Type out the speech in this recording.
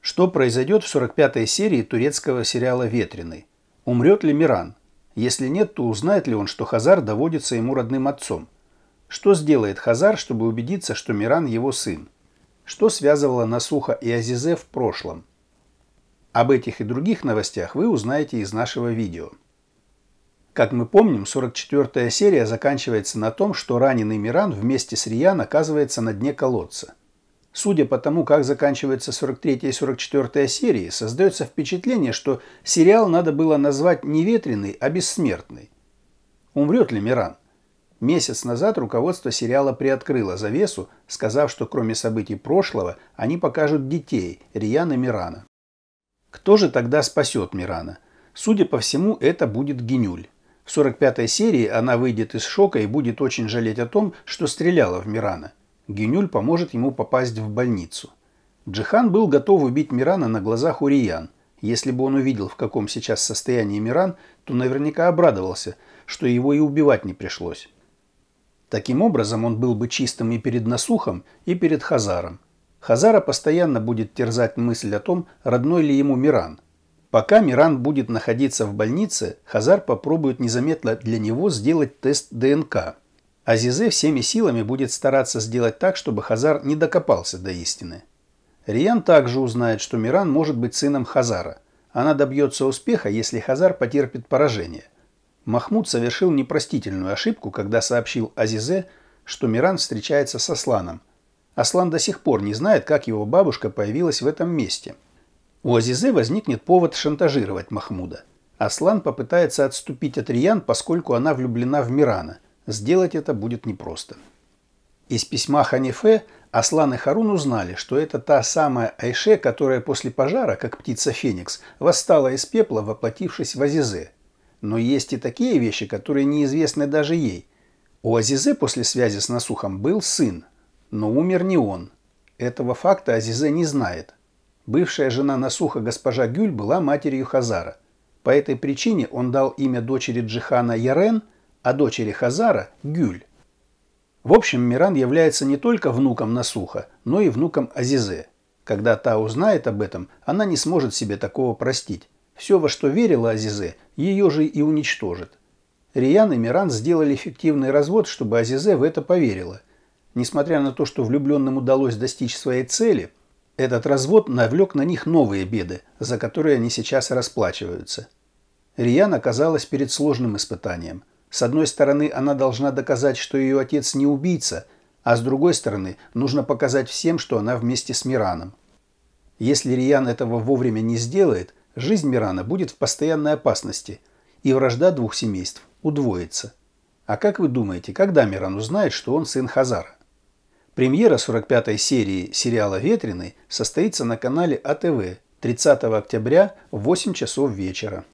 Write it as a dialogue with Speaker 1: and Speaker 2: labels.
Speaker 1: Что произойдет в 45-й серии турецкого сериала «Ветреный»? Умрет ли Миран? Если нет, то узнает ли он, что Хазар доводится ему родным отцом? Что сделает Хазар, чтобы убедиться, что Миран его сын? Что связывало Насуха и Азизе в прошлом? Об этих и других новостях вы узнаете из нашего видео. Как мы помним, 44-я серия заканчивается на том, что раненый Миран вместе с Риан оказывается на дне колодца – Судя по тому, как заканчивается 43 и 44 серии, создается впечатление, что сериал надо было назвать не ветреный, а бессмертный. Умрет ли Миран? Месяц назад руководство сериала приоткрыло завесу, сказав, что кроме событий прошлого они покажут детей Рияна Мирана. Кто же тогда спасет Мирана? Судя по всему, это будет Генюль. В 45-й серии она выйдет из шока и будет очень жалеть о том, что стреляла в Мирана – Генюль поможет ему попасть в больницу. Джихан был готов убить Мирана на глазах у Риян. Если бы он увидел, в каком сейчас состоянии Миран, то наверняка обрадовался, что его и убивать не пришлось. Таким образом, он был бы чистым и перед Насухом, и перед Хазаром. Хазара постоянно будет терзать мысль о том, родной ли ему Миран. Пока Миран будет находиться в больнице, Хазар попробует незаметно для него сделать тест ДНК – Азизе всеми силами будет стараться сделать так, чтобы Хазар не докопался до истины. Риан также узнает, что Миран может быть сыном Хазара. Она добьется успеха, если Хазар потерпит поражение. Махмуд совершил непростительную ошибку, когда сообщил Азизе, что Миран встречается с Асланом. Аслан до сих пор не знает, как его бабушка появилась в этом месте. У Азизе возникнет повод шантажировать Махмуда. Аслан попытается отступить от Риан, поскольку она влюблена в Мирана – Сделать это будет непросто. Из письма Ханифе Аслан и Харун узнали, что это та самая Айше, которая после пожара, как птица Феникс, восстала из пепла, воплотившись в Азизе. Но есть и такие вещи, которые неизвестны даже ей. У Азизе после связи с Насухом был сын, но умер не он. Этого факта Азизе не знает. Бывшая жена Насуха госпожа Гюль была матерью Хазара. По этой причине он дал имя дочери Джихана Ярен – а дочери Хазара – Гюль. В общем, Миран является не только внуком Насуха, но и внуком Азизе. Когда та узнает об этом, она не сможет себе такого простить. Все, во что верила Азизе, ее же и уничтожит. Риян и Миран сделали эффективный развод, чтобы Азизе в это поверила. Несмотря на то, что влюбленным удалось достичь своей цели, этот развод навлек на них новые беды, за которые они сейчас расплачиваются. Риян оказалась перед сложным испытанием. С одной стороны, она должна доказать, что ее отец не убийца, а с другой стороны, нужно показать всем, что она вместе с Мираном. Если Риан этого вовремя не сделает, жизнь Мирана будет в постоянной опасности, и вражда двух семейств удвоится. А как вы думаете, когда Миран узнает, что он сын Хазара? Премьера 45-й серии сериала «Ветреный» состоится на канале а АТВ 30 октября в 8 часов вечера.